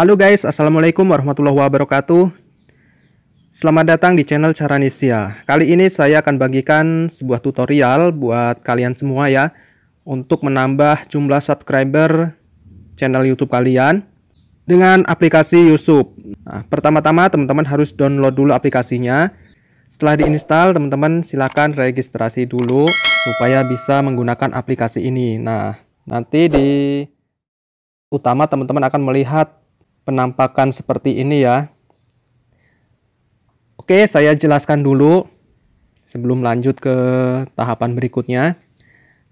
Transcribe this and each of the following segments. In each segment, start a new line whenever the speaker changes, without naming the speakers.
Halo guys, Assalamualaikum warahmatullahi wabarakatuh Selamat datang di channel Caranisia Kali ini saya akan bagikan sebuah tutorial buat kalian semua ya Untuk menambah jumlah subscriber channel youtube kalian Dengan aplikasi youtube nah, Pertama-tama teman-teman harus download dulu aplikasinya Setelah diinstal teman-teman silahkan registrasi dulu Supaya bisa menggunakan aplikasi ini Nah nanti di utama teman-teman akan melihat penampakan seperti ini ya. Oke, saya jelaskan dulu sebelum lanjut ke tahapan berikutnya.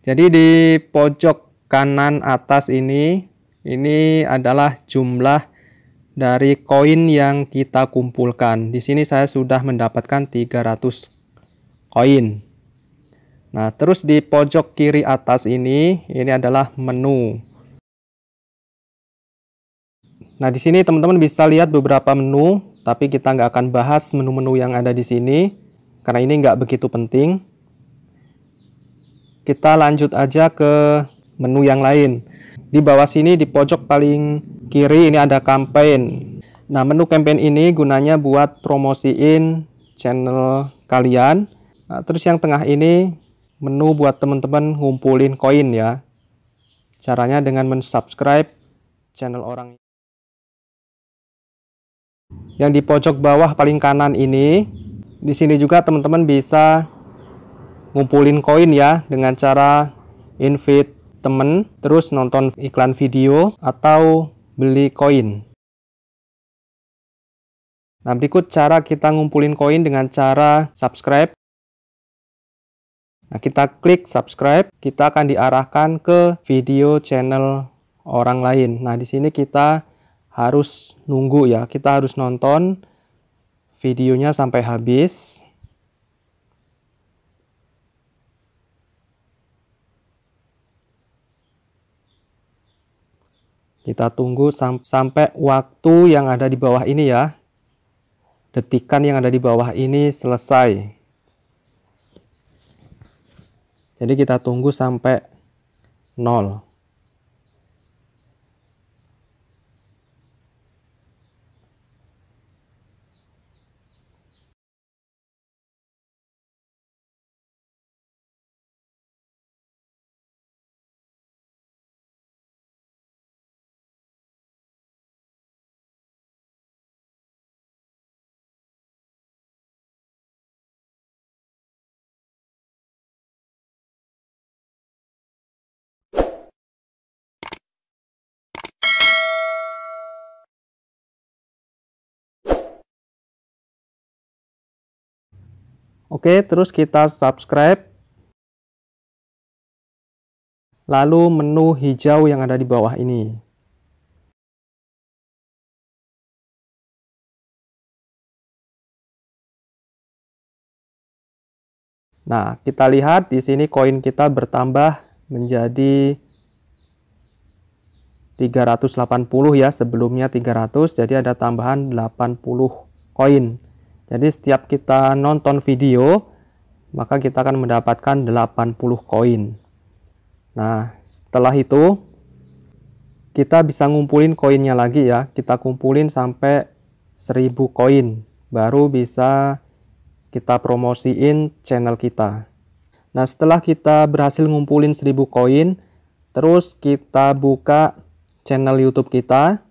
Jadi di pojok kanan atas ini, ini adalah jumlah dari koin yang kita kumpulkan. Di sini saya sudah mendapatkan 300 koin. Nah, terus di pojok kiri atas ini, ini adalah menu. Nah, di sini teman-teman bisa lihat beberapa menu, tapi kita nggak akan bahas menu-menu yang ada di sini, karena ini nggak begitu penting. Kita lanjut aja ke menu yang lain. Di bawah sini, di pojok paling kiri, ini ada campaign. Nah, menu campaign ini gunanya buat promosiin channel kalian. Nah, terus yang tengah ini menu buat teman-teman ngumpulin koin ya. Caranya dengan mensubscribe channel orang yang di pojok bawah paling kanan ini. Di sini juga teman-teman bisa ngumpulin koin ya dengan cara invite teman, terus nonton iklan video atau beli koin. Nah, berikut cara kita ngumpulin koin dengan cara subscribe. Nah, kita klik subscribe, kita akan diarahkan ke video channel orang lain. Nah, di sini kita harus nunggu ya. Kita harus nonton videonya sampai habis. Kita tunggu sam sampai waktu yang ada di bawah ini ya. Detikan yang ada di bawah ini selesai. Jadi kita tunggu sampai nol.
Oke, terus kita subscribe. Lalu menu hijau yang ada di bawah ini. Nah, kita lihat di sini koin kita bertambah
menjadi 380 ya, sebelumnya 300, jadi ada tambahan 80 koin. Jadi setiap kita nonton video, maka kita akan mendapatkan 80 koin. Nah, setelah itu kita bisa ngumpulin koinnya lagi ya. Kita kumpulin sampai 1000 koin baru bisa kita promosiin channel kita. Nah, setelah kita berhasil ngumpulin 1000 koin, terus kita buka channel YouTube kita.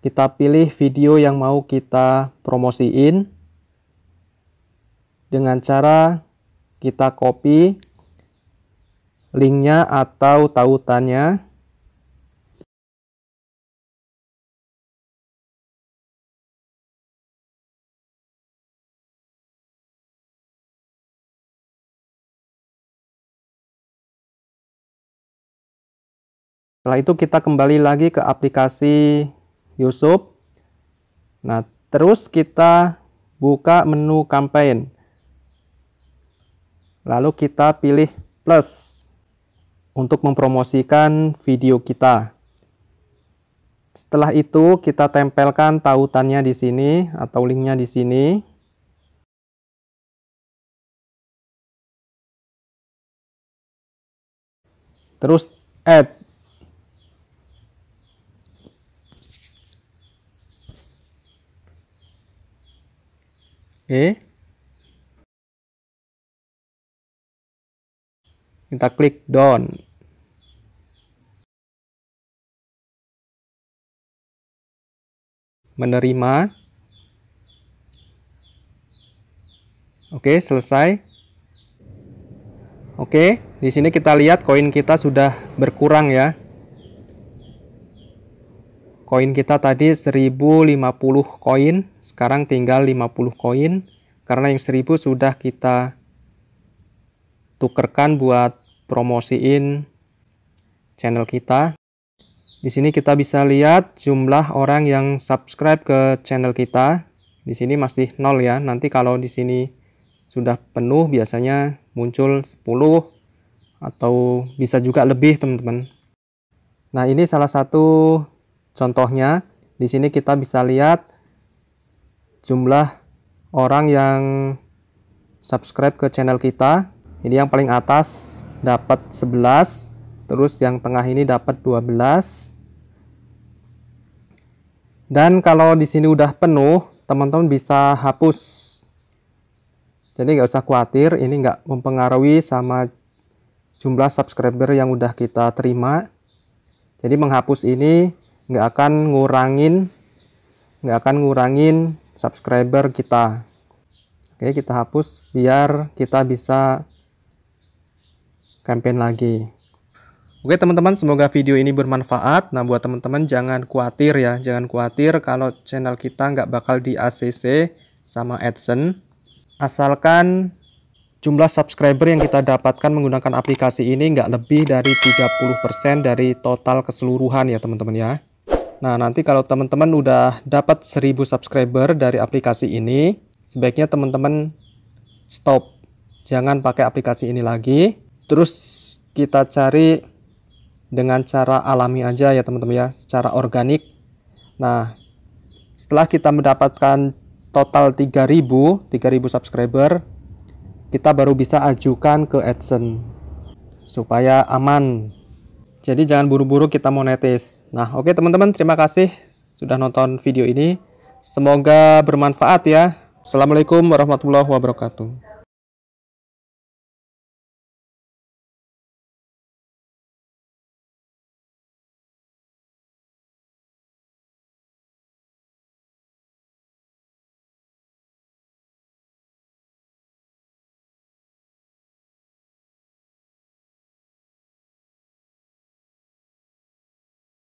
Kita pilih video yang mau kita promosiin. Dengan cara kita copy linknya
atau tautannya. Setelah itu kita kembali lagi ke aplikasi
Yusuf. Nah, terus kita buka menu campaign. Lalu kita pilih plus untuk mempromosikan video kita. Setelah itu
kita tempelkan tautannya di sini atau linknya di sini. Terus add Oke. Kita klik down. Menerima.
Oke, selesai. Oke, di sini kita lihat koin kita sudah berkurang ya koin kita tadi 1050 koin, sekarang tinggal 50 koin karena yang 1000 sudah kita tukerkan buat promosiin channel kita. Di sini kita bisa lihat jumlah orang yang subscribe ke channel kita. Di sini masih 0 ya. Nanti kalau di sini sudah penuh biasanya muncul 10 atau bisa juga lebih teman-teman. Nah, ini salah satu Contohnya, di sini kita bisa lihat jumlah orang yang subscribe ke channel kita. Ini yang paling atas dapat 11, terus yang tengah ini dapat 12. Dan kalau di sini udah penuh, teman-teman bisa hapus. Jadi nggak usah khawatir, ini nggak mempengaruhi sama jumlah subscriber yang udah kita terima. Jadi menghapus ini nggak akan ngurangin nggak akan ngurangin subscriber kita oke kita hapus biar kita bisa campaign lagi oke teman-teman semoga video ini bermanfaat nah buat teman-teman jangan khawatir ya jangan khawatir kalau channel kita nggak bakal di ACC sama AdSense asalkan jumlah subscriber yang kita dapatkan menggunakan aplikasi ini nggak lebih dari 30% dari total keseluruhan ya teman-teman ya. Nah, nanti kalau teman-teman udah dapat 1000 subscriber dari aplikasi ini, sebaiknya teman-teman stop. Jangan pakai aplikasi ini lagi. Terus kita cari dengan cara alami aja ya teman-teman ya, secara organik. Nah, setelah kita mendapatkan total 3000, 3000 subscriber, kita baru bisa ajukan ke AdSense supaya aman jadi jangan buru-buru kita monetis. Nah, oke okay, teman-teman, terima kasih sudah
nonton video ini. Semoga bermanfaat ya. Assalamualaikum warahmatullahi wabarakatuh.